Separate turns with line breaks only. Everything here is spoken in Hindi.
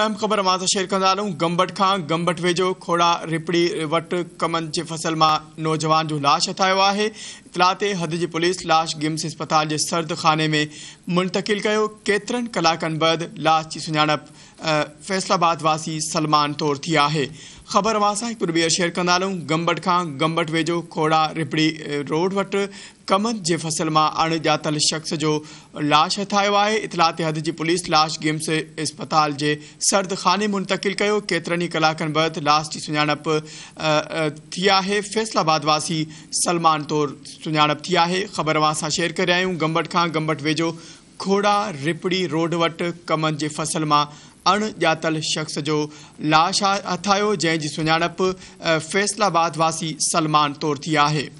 अहम ख़बर मां त शेयर कंदा हलूं गंबट खां गंबट वेझो खोड़ा रिपड़ी वटि कमनि जे फसल मां नौजवान जो लाश हथायो आहे इतलाते हद की पुलिस लाश गिम्स अस्पताल के सर्द खाने में मुंतकिल कयो केतिरनि कलाकनि बैदि लाश की सुणप फ़ैसलाबाद वासी सलमान तौर थी आहे ख़बर वासां शेयर कंदा हलूं गंबट खां गंबट वेझो खोड़ा रिपड़ी रोड वटि कमत जे फसल में अणॼातल शख़्स जो लाश हथ है इतलाते हद की पुलिस लाश गिम्स अस्पताल के सर्द खाने मुंतकिल कयो ही ई बाद लाश की सुणप थी है फ़ैसलाबाद वासी सलमान तौरु सुणप थी है ખબરવાસા શેર કર્યા હું ગંબટ गंबट का गंबट वेझो खोड़ा रिपड़ी વટि कमनि जे फसल मां अणॼातल शख़्स जो लाश हथायो जंहिंजी सुञाणप फैसलाबाद वासी सलमान तौर थी है